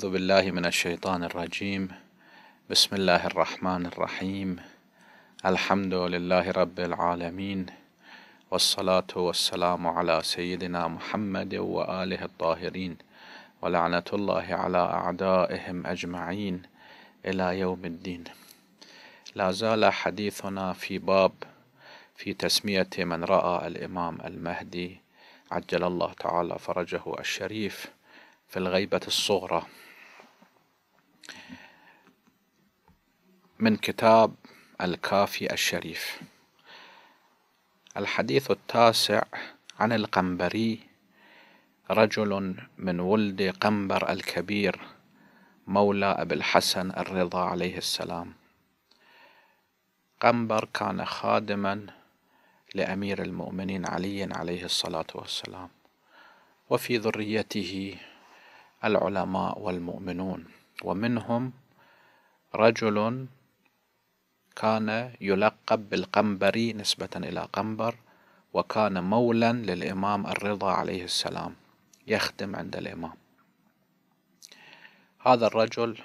أعوذ بالله من الشيطان الرجيم بسم الله الرحمن الرحيم الحمد لله رب العالمين والصلاة والسلام على سيدنا محمد وآله الطاهرين ولعنة الله على أعدائهم أجمعين إلى يوم الدين لا زال حديثنا في باب في تسمية من رأى الإمام المهدي عجل الله تعالى فرجه الشريف في الغيبة الصغرى من كتاب الكافي الشريف الحديث التاسع عن القنبري رجل من ولد قنبر الكبير مولى أبي الحسن الرضا عليه السلام قنبر كان خادما لأمير المؤمنين علي عليه الصلاة والسلام وفي ذريته العلماء والمؤمنون ومنهم رجل كان يلقب بالقنبري نسبة إلى قنبر وكان مولا للإمام الرضا عليه السلام يخدم عند الإمام هذا الرجل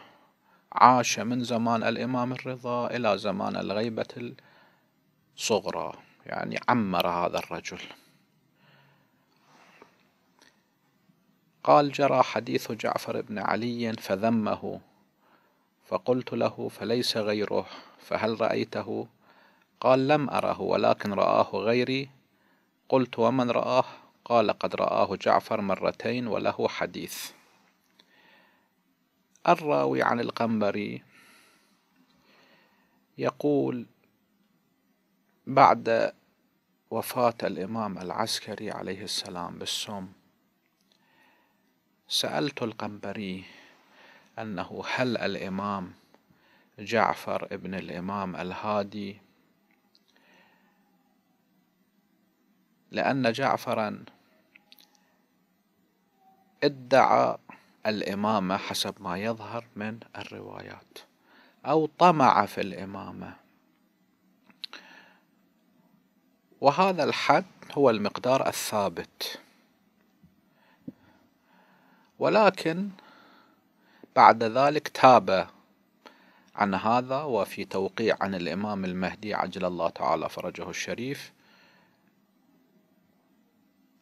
عاش من زمان الإمام الرضا إلى زمان الغيبة الصغرى يعني عمر هذا الرجل قال جرى حديث جعفر بن علي فذمه فقلت له فليس غيره فهل رأيته قال لم أره ولكن رآه غيري قلت ومن رآه قال قد رآه جعفر مرتين وله حديث الراوي عن القنبري يقول بعد وفاة الإمام العسكري عليه السلام بالسم سألت القنبري أنه هل الإمام جعفر ابن الإمام الهادي لأن جعفرا ادعى الإمامة حسب ما يظهر من الروايات أو طمع في الإمامة وهذا الحد هو المقدار الثابت ولكن بعد ذلك تاب عن هذا وفي توقيع عن الإمام المهدي عجل الله تعالى فرجه الشريف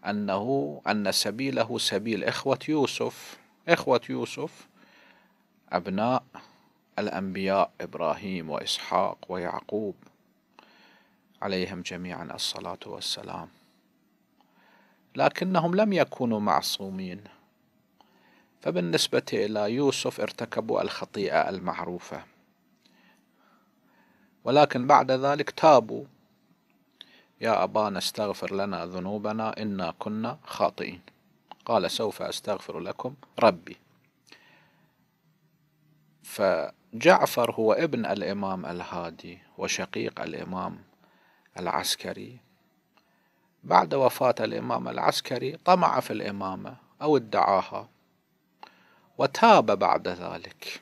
أنه أن سبيله سبيل إخوة يوسف إخوة يوسف أبناء الأنبياء إبراهيم وإسحاق ويعقوب عليهم جميعا الصلاة والسلام لكنهم لم يكونوا معصومين فبالنسبة إلى يوسف ارتكبوا الخطيئة المعروفة ولكن بعد ذلك تابوا يا أبانا استغفر لنا ذنوبنا إنا كنا خاطئين قال سوف أستغفر لكم ربي فجعفر هو ابن الإمام الهادي وشقيق الإمام العسكري بعد وفاة الإمام العسكري طمع في الإمامة أو ادعاها وتاب بعد ذلك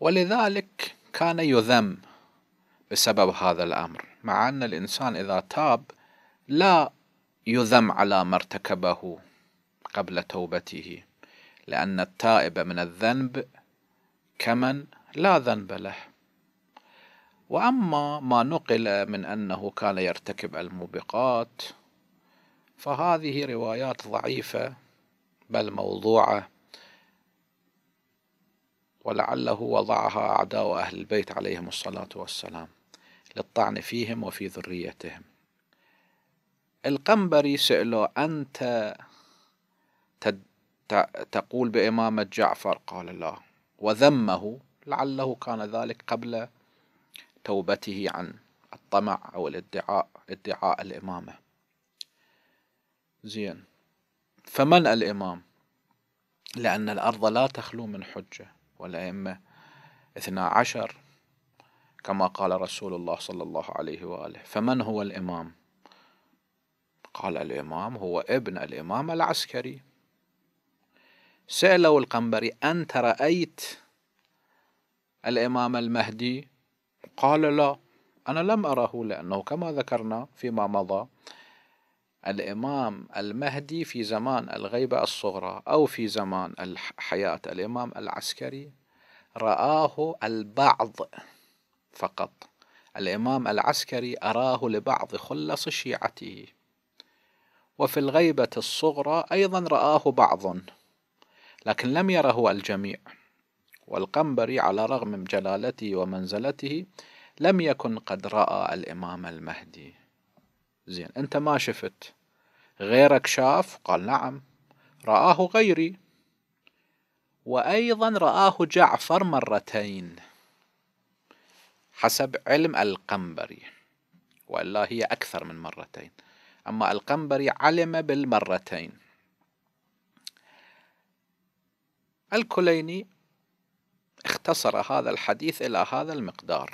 ولذلك كان يذم بسبب هذا الأمر مع أن الإنسان إذا تاب لا يذم على ما ارتكبه قبل توبته لأن التائب من الذنب كمن لا ذنب له وأما ما نقل من أنه كان يرتكب الموبقات فهذه روايات ضعيفة بل موضوعة ولعله وضعها أعداء أهل البيت عليهم الصلاة والسلام للطعن فيهم وفي ذريتهم القنبري سأله أنت تقول بإمامة جعفر قال لا وذمه لعله كان ذلك قبل توبته عن الطمع أو الادعاء ادعاء الإمامة زين فمن الإمام لأن الأرض لا تخلو من حجة والأئمة اثنا عشر كما قال رسول الله صلى الله عليه وآله فمن هو الإمام قال الإمام هو ابن الإمام العسكري سأله القنبري أنت رأيت الإمام المهدي قال لا أنا لم أره لأنه كما ذكرنا فيما مضى الإمام المهدي في زمان الغيبة الصغرى أو في زمان حياة الإمام العسكري رآه البعض فقط الإمام العسكري أراه لبعض خلص شيعته وفي الغيبة الصغرى أيضا رآه بعض لكن لم يره الجميع والقنبري على رغم جلالته ومنزلته لم يكن قد رأى الإمام المهدي زين أنت ما شفت غيرك شاف قال نعم رآه غيري وأيضا رآه جعفر مرتين حسب علم القنبري وإلا هي أكثر من مرتين أما القنبري علم بالمرتين الكليني اختصر هذا الحديث إلى هذا المقدار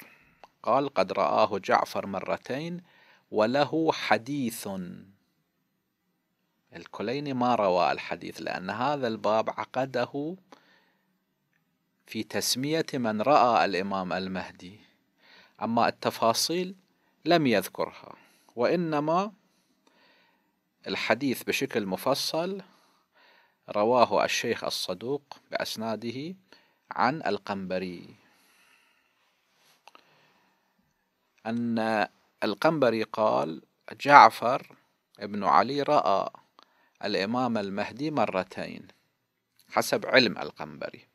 قال قد رآه جعفر مرتين وله حديث الكليني ما روى الحديث لأن هذا الباب عقده في تسمية من رأى الإمام المهدي أما التفاصيل لم يذكرها وإنما الحديث بشكل مفصل رواه الشيخ الصدوق بأسناده عن القنبري أن القنبري قال جعفر بن علي رأى الإمام المهدي مرتين حسب علم القنبري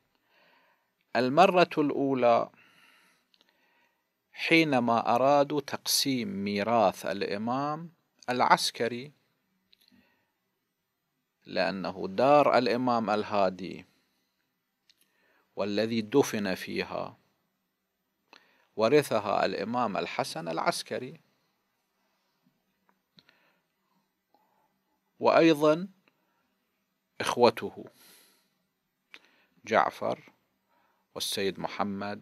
المرة الأولى حينما أرادوا تقسيم ميراث الإمام العسكري لأنه دار الإمام الهادي والذي دفن فيها ورثها الإمام الحسن العسكري وأيضا إخوته جعفر والسيد محمد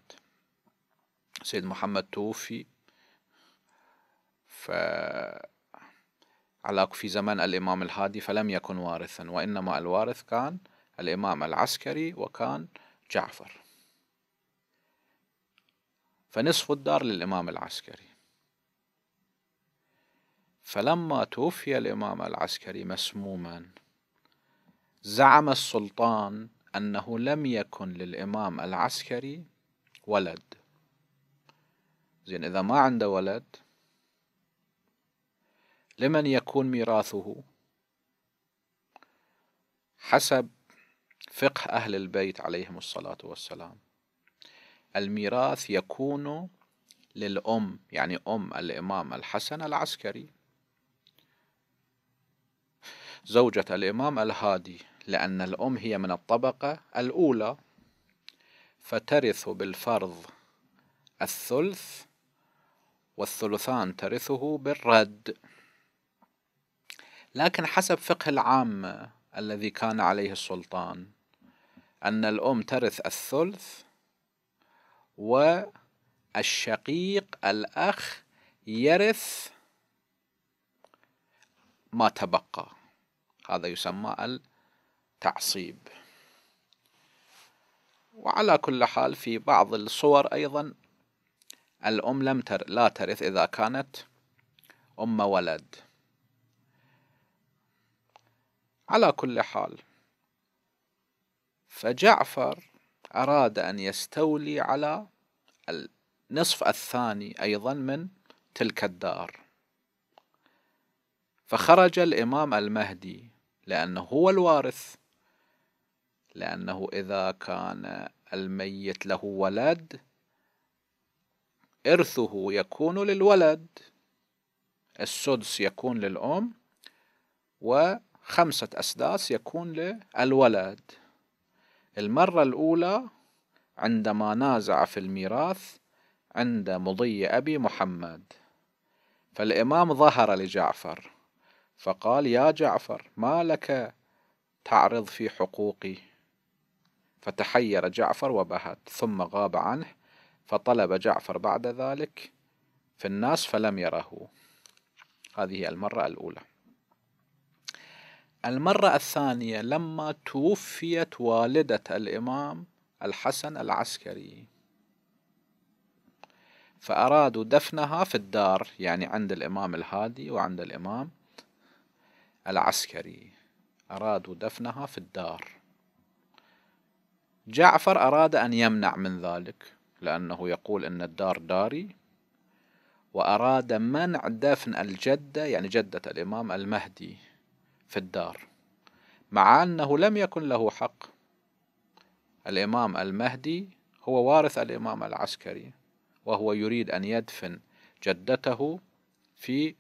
السيد محمد توفي ف على في زمن الإمام الهادي فلم يكن وارثا وإنما الوارث كان الإمام العسكري وكان جعفر فنصف الدار للإمام العسكري فلما توفي الإمام العسكري مسموما زعم السلطان أنه لم يكن للإمام العسكري ولد زين إذا ما عنده ولد لمن يكون ميراثه حسب فقه أهل البيت عليهم الصلاة والسلام الميراث يكون للأم يعني أم الإمام الحسن العسكري زوجة الإمام الهادي لأن الأم هي من الطبقة الأولى فترث بالفرض الثلث والثلثان ترثه بالرد لكن حسب فقه العامة الذي كان عليه السلطان أن الأم ترث الثلث والشقيق الأخ يرث ما تبقى هذا يسمى التعصيب وعلى كل حال في بعض الصور أيضا الأم لم تر لا ترث إذا كانت أم ولد على كل حال فجعفر أراد أن يستولي على النصف الثاني أيضا من تلك الدار فخرج الإمام المهدي لأنه هو الوارث لأنه إذا كان الميت له ولد إرثه يكون للولد السدس يكون للأم وخمسة أسداس يكون للولد المرة الأولى عندما نازع في الميراث عند مضي أبي محمد فالإمام ظهر لجعفر فقال يا جعفر ما لك تعرض في حقوقي فتحير جعفر وبهت ثم غاب عنه فطلب جعفر بعد ذلك في الناس فلم يره هذه المرة الأولى المرة الثانية لما توفيت والدة الإمام الحسن العسكري فأرادوا دفنها في الدار يعني عند الإمام الهادي وعند الإمام العسكري أرادوا دفنها في الدار جعفر أراد أن يمنع من ذلك لأنه يقول أن الدار داري وأراد منع دفن الجدة يعني جدة الإمام المهدي في الدار مع أنه لم يكن له حق الإمام المهدي هو وارث الإمام العسكري وهو يريد أن يدفن جدته في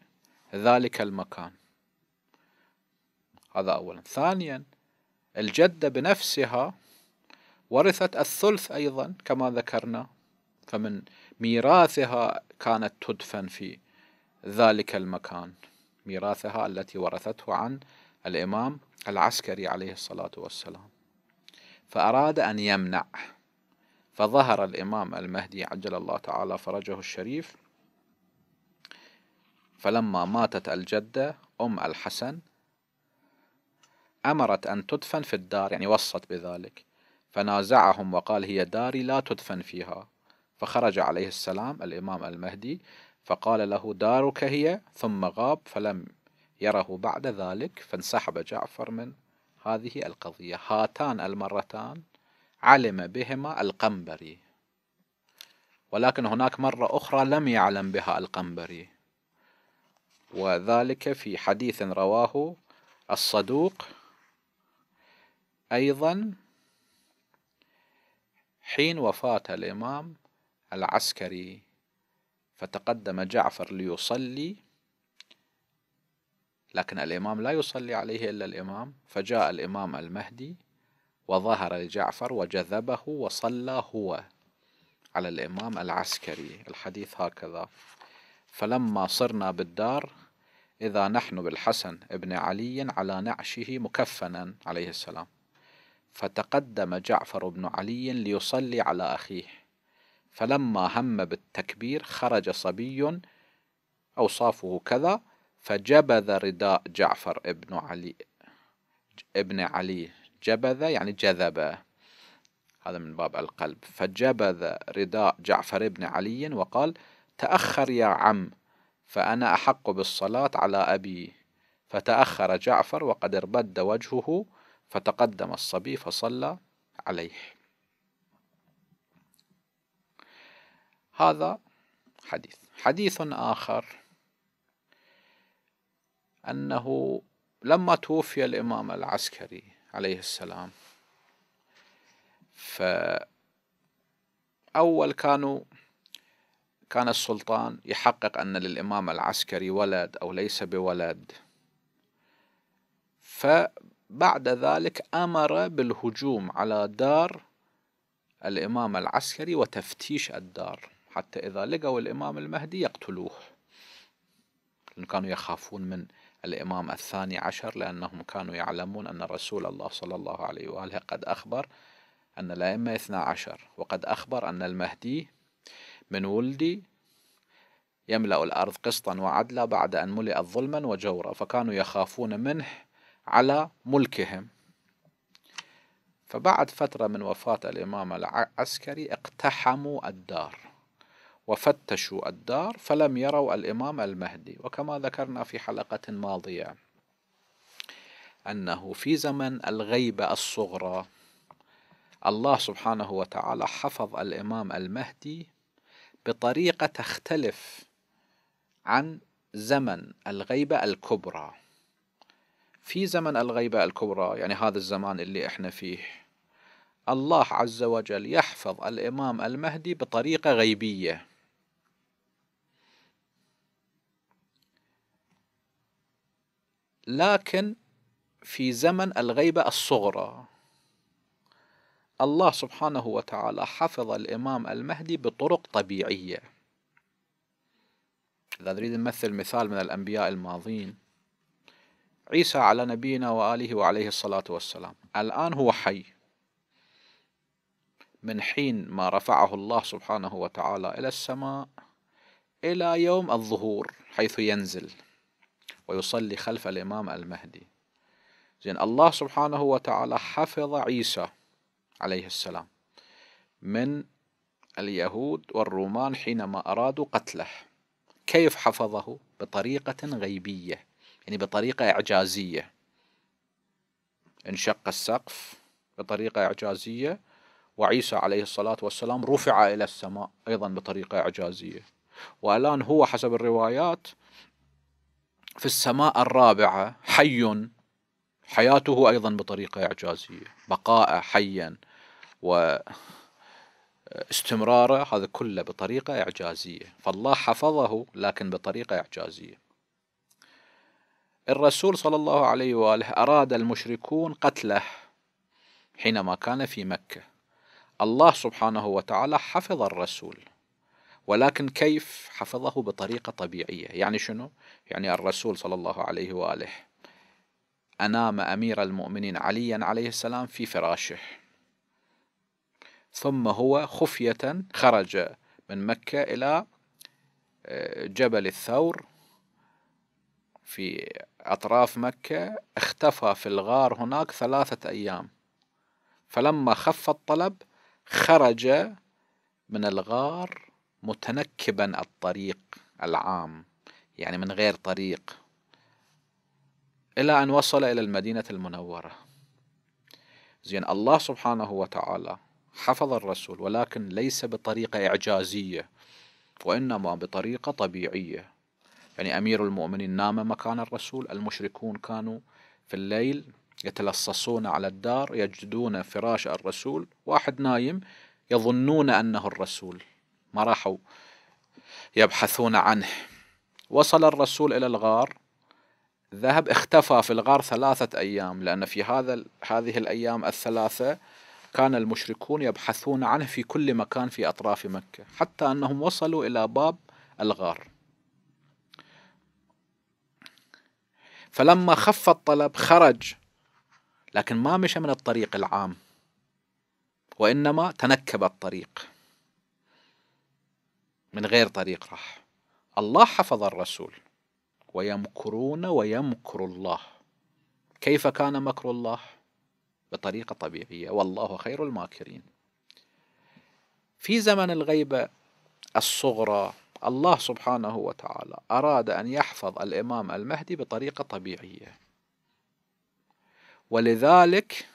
ذلك المكان هذا أولا ثانيا الجدة بنفسها ورثت الثلث أيضا كما ذكرنا فمن ميراثها كانت تدفن في ذلك المكان ميراثها التي ورثته عن الإمام العسكري عليه الصلاة والسلام فأراد أن يمنع فظهر الإمام المهدي عجل الله تعالى فرجه الشريف فلما ماتت الجدة أم الحسن أمرت أن تدفن في الدار يعني وصت بذلك فنازعهم وقال هي داري لا تدفن فيها فخرج عليه السلام الإمام المهدي فقال له دارك هي ثم غاب فلم يره بعد ذلك فانسحب جعفر من هذه القضية هاتان المرتان علم بهما القنبري ولكن هناك مرة أخرى لم يعلم بها القنبري وذلك في حديث رواه الصدوق أيضا حين وفاة الإمام العسكري فتقدم جعفر ليصلي لكن الإمام لا يصلي عليه إلا الإمام فجاء الإمام المهدي وظهر لجعفر وجذبه وصلى هو على الإمام العسكري الحديث هكذا فلما صرنا بالدار إذا نحن بالحسن ابن علي على نعشه مكفنا عليه السلام فتقدم جعفر بن علي ليصلي على أخيه فلما هم بالتكبير خرج صبي أوصافه كذا فجبذ رداء جعفر ابن علي ابن علي جبذ يعني جذب هذا من باب القلب فجبذ رداء جعفر ابن علي وقال تأخر يا عم فأنا أحق بالصلاة على أبي فتأخر جعفر وقد اربد وجهه فتقدم الصبي فصلى عليه هذا حديث حديث آخر أنه لما توفي الإمام العسكري عليه السلام فأول كانوا كان السلطان يحقق أن للإمام العسكري ولد أو ليس بولد فبعد ذلك أمر بالهجوم على دار الإمام العسكري وتفتيش الدار حتى إذا لقوا الإمام المهدي يقتلوه لأن كانوا يخافون من الإمام الثاني عشر لأنهم كانوا يعلمون أن رسول الله صلى الله عليه وآله قد أخبر أن الأئمة اثنا عشر وقد أخبر أن المهدي من ولدي يملأ الأرض قسطا وعدلا بعد أن ملئت ظلما وجورا فكانوا يخافون منه على ملكهم فبعد فترة من وفاة الإمام العسكري اقتحموا الدار وفتشوا الدار فلم يروا الإمام المهدي وكما ذكرنا في حلقة ماضية أنه في زمن الغيبة الصغرى الله سبحانه وتعالى حفظ الإمام المهدي بطريقة تختلف عن زمن الغيبة الكبرى في زمن الغيبة الكبرى يعني هذا الزمان اللي احنا فيه الله عز وجل يحفظ الإمام المهدي بطريقة غيبية لكن في زمن الغيبة الصغرى الله سبحانه وتعالى حفظ الإمام المهدي بطرق طبيعية إذا نريد نمثل مثال من الأنبياء الماضين عيسى على نبينا وآله وعليه الصلاة والسلام الآن هو حي من حين ما رفعه الله سبحانه وتعالى إلى السماء إلى يوم الظهور حيث ينزل ويصلي خلف الإمام المهدي زين الله سبحانه وتعالى حفظ عيسى عليه السلام من اليهود والرومان حينما أرادوا قتله كيف حفظه بطريقة غيبية يعني بطريقة إعجازية انشق السقف بطريقة إعجازية وعيسى عليه الصلاة والسلام رفع إلى السماء أيضا بطريقة إعجازية والآن هو حسب الروايات في السماء الرابعة حي حياته أيضا بطريقة إعجازية بقاءه حيا و استمراره هذا كله بطريقة إعجازية فالله حفظه لكن بطريقة إعجازية الرسول صلى الله عليه وآله أراد المشركون قتله حينما كان في مكة الله سبحانه وتعالى حفظ الرسول ولكن كيف حفظه بطريقة طبيعية يعني شنو يعني الرسول صلى الله عليه وآله أنام أمير المؤمنين عليا عليه السلام في فراشه ثم هو خفية خرج من مكة إلى آه، جبل الثور في أطراف مكة اختفى في الغار هناك ثلاثة أيام فلما خف الطلب خرج من الغار متنكبا الطريق العام يعني من غير طريق إلى أن وصل إلى المدينة المنورة زين الله سبحانه وتعالى حفظ الرسول ولكن ليس بطريقة إعجازية وإنما بطريقة طبيعية يعني أمير المؤمنين نام مكان الرسول المشركون كانوا في الليل يتلصصون على الدار يجدون فراش الرسول واحد نايم يظنون أنه الرسول ما راحوا يبحثون عنه وصل الرسول إلى الغار ذهب اختفى في الغار ثلاثة أيام لأن في هذا هذه الأيام الثلاثة كان المشركون يبحثون عنه في كل مكان في أطراف مكة حتى أنهم وصلوا إلى باب الغار فلما خف الطلب خرج لكن ما مشى من الطريق العام وإنما تنكب الطريق من غير طريق راح الله حفظ الرسول ويمكرون ويمكر الله كيف كان مكر الله بطريقه طبيعيه والله خير الماكرين في زمن الغيبه الصغرى الله سبحانه وتعالى اراد ان يحفظ الامام المهدي بطريقه طبيعيه ولذلك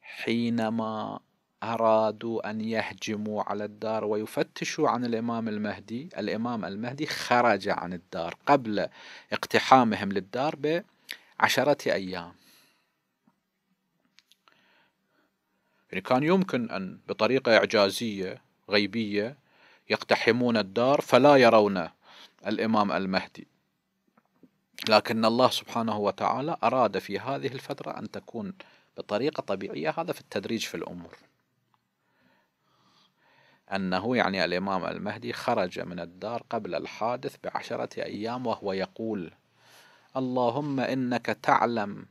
حينما أرادوا أن يهجموا على الدار ويفتشوا عن الإمام المهدي الإمام المهدي خرج عن الدار قبل اقتحامهم للدار بعشرة أيام يعني كان يمكن أن بطريقة إعجازية غيبية يقتحمون الدار فلا يرون الإمام المهدي لكن الله سبحانه وتعالى أراد في هذه الفترة أن تكون بطريقة طبيعية هذا في التدريج في الأمور أنه يعني الإمام المهدي خرج من الدار قبل الحادث بعشرة أيام وهو يقول اللهم إنك تعلم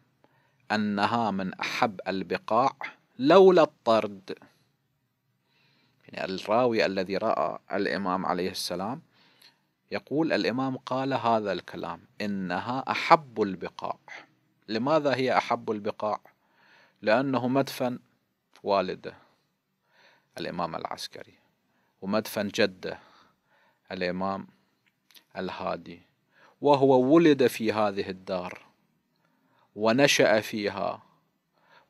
أنها من أحب البقاع لولا الطرد يعني الراوي الذي رأى الإمام عليه السلام يقول الإمام قال هذا الكلام إنها أحب البقاع لماذا هي أحب البقاع لأنه مدفن والده الإمام العسكري ومدفن جده الإمام الهادي وهو ولد في هذه الدار ونشأ فيها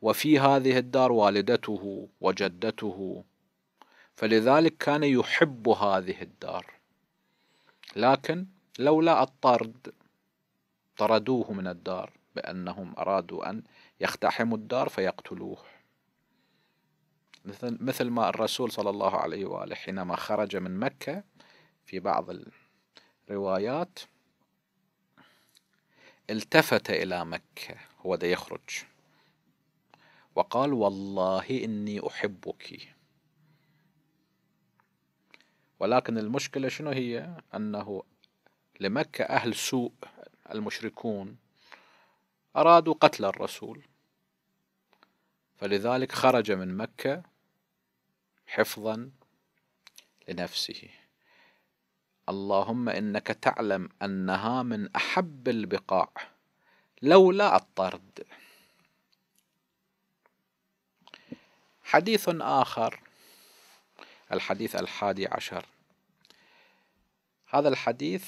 وفي هذه الدار والدته وجدته فلذلك كان يحب هذه الدار لكن لولا الطرد طردوه من الدار بأنهم أرادوا أن يقتحموا الدار فيقتلوه مثل, مثل ما الرسول صلى الله عليه وآله حينما خرج من مكة في بعض الروايات التفت إلى مكة هو ده يخرج وقال والله إني أحبك ولكن المشكلة شنو هي أنه لمكة أهل سوء المشركون أرادوا قتل الرسول فلذلك خرج من مكة حفظا لنفسه اللهم انك تعلم انها من احب البقاع لولا الطرد حديث اخر الحديث الحادي عشر هذا الحديث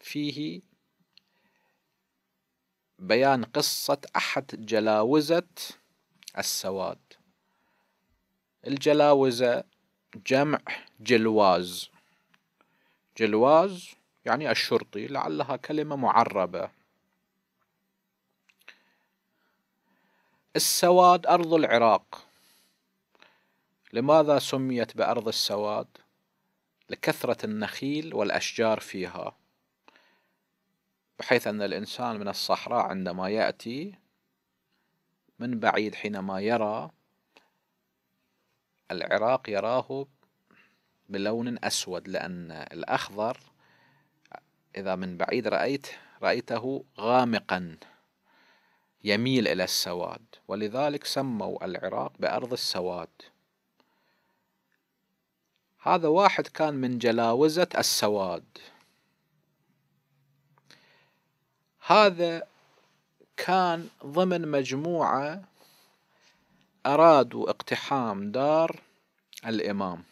فيه بيان قصة أحد جلاوزة السواد الجلاوزة جمع جلواز جلواز يعني الشرطي لعلها كلمة معربة السواد أرض العراق لماذا سميت بأرض السواد؟ لكثرة النخيل والأشجار فيها بحيث أن الإنسان من الصحراء عندما يأتي من بعيد حينما يرى العراق يراه بلون أسود لأن الأخضر إذا من بعيد رأيت رأيته غامقا يميل إلى السواد ولذلك سموا العراق بأرض السواد هذا واحد كان من جلاوزة السواد هذا كان ضمن مجموعة أرادوا اقتحام دار الإمام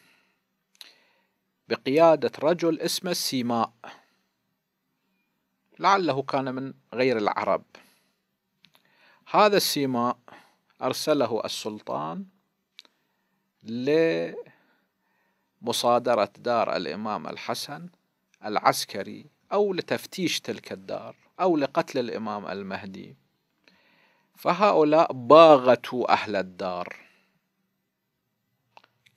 بقيادة رجل اسمه سيماء لعله كان من غير العرب هذا السيماء أرسله السلطان لمصادرة دار الإمام الحسن العسكري أو لتفتيش تلك الدار أو لقتل الإمام المهدي فهؤلاء باغتوا أهل الدار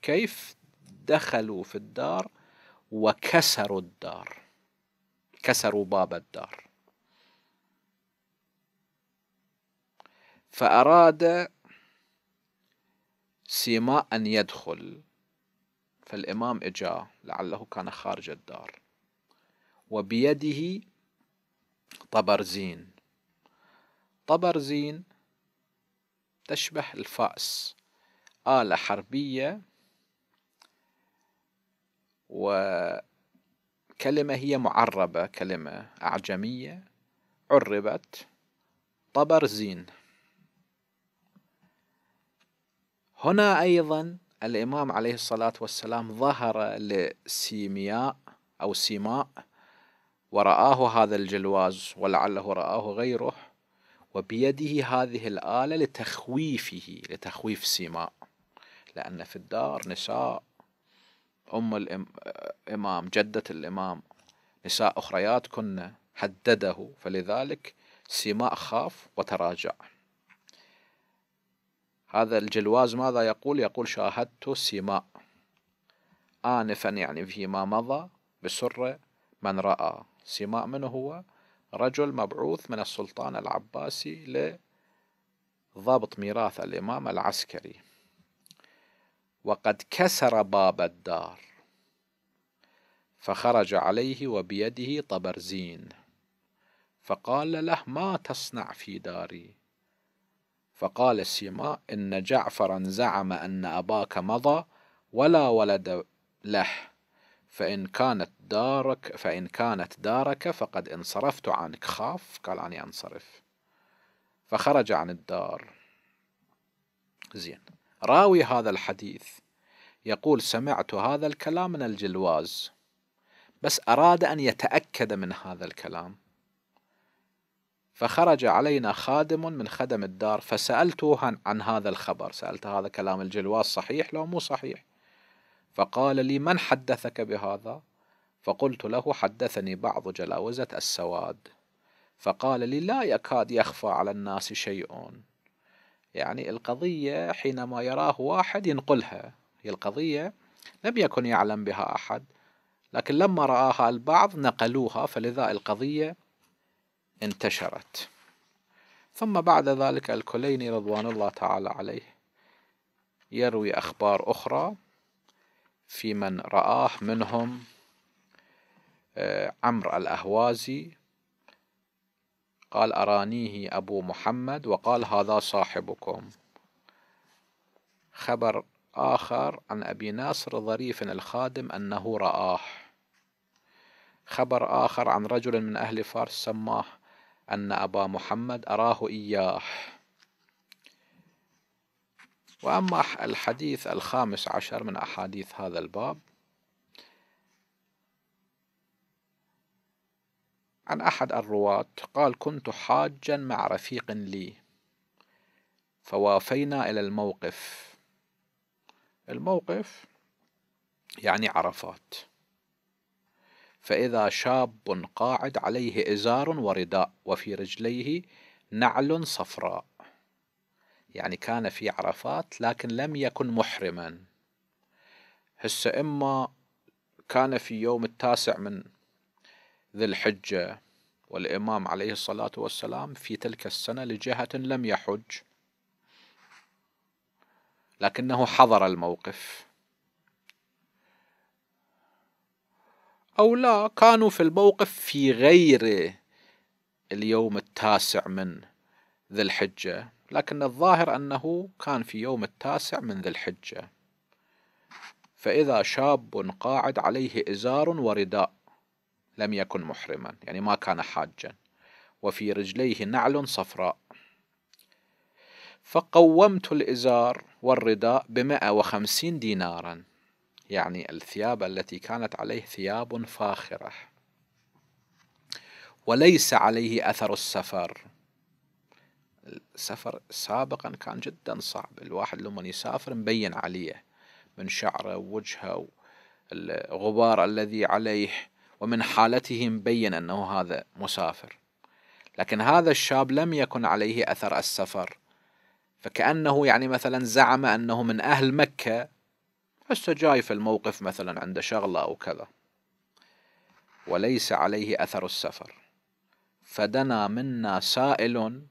كيف دخلوا في الدار وكسروا الدار كسروا باب الدار فأراد سيماء أن يدخل فالإمام إجا لعله كان خارج الدار وبيده طبرزين طبرزين تشبه الفأس آلة حربية وكلمة هي معربة كلمة أعجمية عربت طبرزين هنا أيضا الإمام عليه الصلاة والسلام ظهر لسيمياء أو سيماء ورآه هذا الجلواز ولعله رآه غيره وبيده هذه الآلة لتخويفه لتخويف سماء لأن في الدار نساء أم الإمام جدة الإمام نساء أخريات كن هدده فلذلك سماء خاف وتراجع هذا الجلواز ماذا يقول يقول شاهدت سماء آنفا يعني فيما مضى بسرة من رأى سماء من هو رجل مبعوث من السلطان العباسي لضبط ميراث الإمام العسكري وقد كسر باب الدار فخرج عليه وبيده طبرزين فقال له ما تصنع في داري فقال السماء إن جعفرا زعم أن أباك مضى ولا ولد له فإن كانت دارك فإن كانت دارك فقد انصرفت عنك خاف قال أني أنصرف فخرج عن الدار زين راوي هذا الحديث يقول سمعت هذا الكلام من الجلواز بس أراد أن يتأكد من هذا الكلام فخرج علينا خادم من خدم الدار فسألته عن هذا الخبر سألت هذا كلام الجلواز صحيح لو مو صحيح فقال لي من حدثك بهذا فقلت له حدثني بعض جلاوزة السواد فقال لي لا يكاد يخفى على الناس شيء يعني القضية حينما يراه واحد ينقلها هي القضية لم يكن يعلم بها أحد لكن لما رآها البعض نقلوها فلذا القضية انتشرت ثم بعد ذلك الكليني رضوان الله تعالى عليه يروي أخبار أخرى في من رآه منهم آه، عمرو الأهوازي قال أرانيه أبو محمد وقال هذا صاحبكم خبر آخر عن أبي ناصر ظريف الخادم أنه رآه خبر آخر عن رجل من أهل فارس سماه أن أبا محمد أراه إياه وأما الحديث الخامس عشر من أحاديث هذا الباب عن أحد الرواة قال كنت حاجا مع رفيق لي فوافينا إلى الموقف الموقف يعني عرفات فإذا شاب قاعد عليه إزار ورداء وفي رجليه نعل صفراء يعني كان في عرفات لكن لم يكن محرما هسه إما كان في يوم التاسع من ذي الحجة والإمام عليه الصلاة والسلام في تلك السنة لجهة لم يحج لكنه حضر الموقف أو لا كانوا في الموقف في غير اليوم التاسع من ذي الحجة لكن الظاهر أنه كان في يوم التاسع من ذي الحجة فإذا شاب قاعد عليه إزار ورداء لم يكن محرما يعني ما كان حاجا وفي رجليه نعل صفراء فقومت الإزار والرداء بمئة وخمسين دينارا يعني الثياب التي كانت عليه ثياب فاخرة وليس عليه أثر السفر السفر سابقا كان جدا صعب الواحد لما يسافر مبين عليه من شعره ووجهه الغبار الذي عليه ومن حالته مبين أنه هذا مسافر لكن هذا الشاب لم يكن عليه أثر السفر فكأنه يعني مثلا زعم أنه من أهل مكة هسه جاي في الموقف مثلا عنده شغلة أو كذا وليس عليه أثر السفر فدنا منا سائل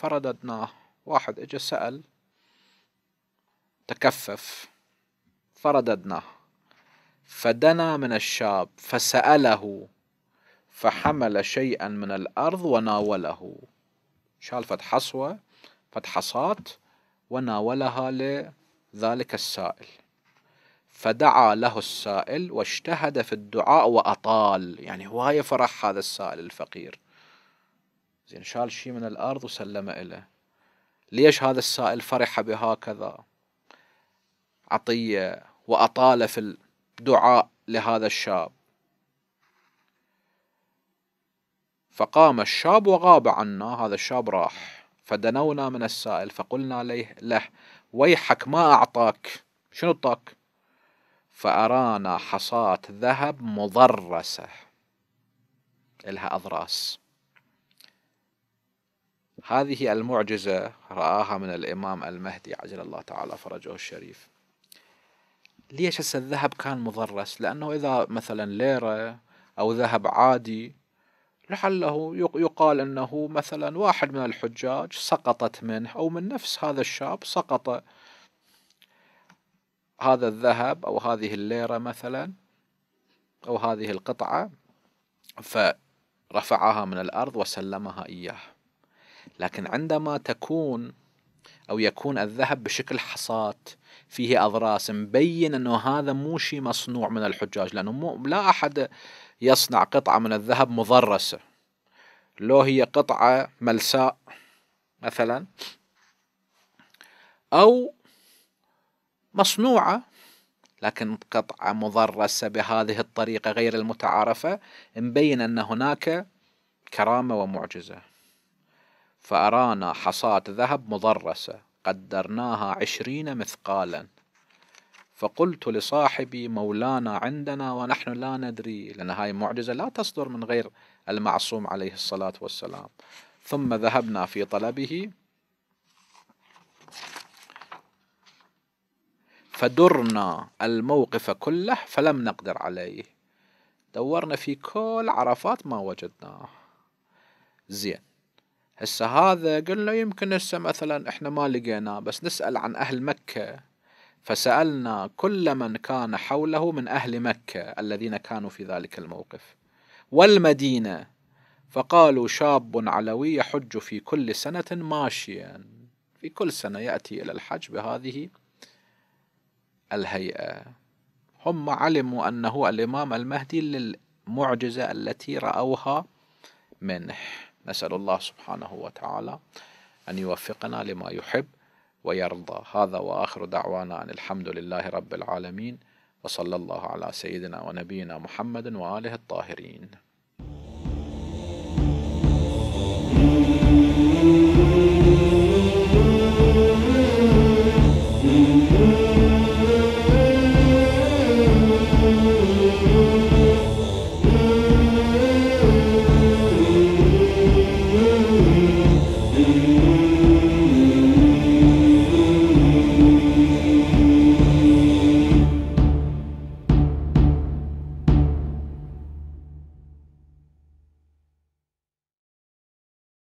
فرددناه واحد اجى سأل تكفف فرددناه فدنا من الشاب فسأله فحمل شيئا من الأرض وناوله شال فتحصوة فتحصات وناولها لذلك السائل فدعا له السائل واجتهد في الدعاء وأطال يعني هواية فرح هذا السائل الفقير زين شال شيء من الأرض وسلمه له ليش هذا السائل فرح بهكذا عطية وأطال في الدعاء لهذا الشاب فقام الشاب وغاب عنا هذا الشاب راح فدنونا من السائل فقلنا له, له ويحك ما أعطاك شنو أعطاك فأرانا حصاة ذهب مضرسة إلها أضراس هذه المعجزة رآها من الإمام المهدي عجل الله تعالى فرجه الشريف ليش هسه الذهب كان مضرس لأنه إذا مثلا ليرة أو ذهب عادي لعله يقال أنه مثلا واحد من الحجاج سقطت منه أو من نفس هذا الشاب سقط هذا الذهب أو هذه الليرة مثلا أو هذه القطعة فرفعها من الأرض وسلمها إياه لكن عندما تكون أو يكون الذهب بشكل حصاة فيه أضراس مبين أنه هذا مو شيء مصنوع من الحجاج لأنه مو لا أحد يصنع قطعة من الذهب مضرسة لو هي قطعة ملساء مثلا أو مصنوعة لكن قطعة مضرسة بهذه الطريقة غير المتعارفة مبين أن هناك كرامة ومعجزة فأرانا حصاة ذهب مضرسة قدرناها عشرين مثقالا فقلت لصاحبي مولانا عندنا ونحن لا ندري لأن هاي معجزة لا تصدر من غير المعصوم عليه الصلاة والسلام ثم ذهبنا في طلبه فدرنا الموقف كله فلم نقدر عليه دورنا في كل عرفات ما وجدناه زين هسه هذا قلنا يمكن هسه مثلا احنا ما لقيناه بس نسأل عن أهل مكة فسألنا كل من كان حوله من أهل مكة الذين كانوا في ذلك الموقف والمدينة فقالوا شاب علوي يحج في كل سنة ماشيا في كل سنة يأتي إلى الحج بهذه الهيئة هم علموا أنه الإمام المهدي للمعجزة التي رأوها منه نسأل الله سبحانه وتعالى أن يوفقنا لما يحب ويرضى هذا وآخر دعوانا أن الحمد لله رب العالمين وصلى الله على سيدنا ونبينا محمد وآله الطاهرين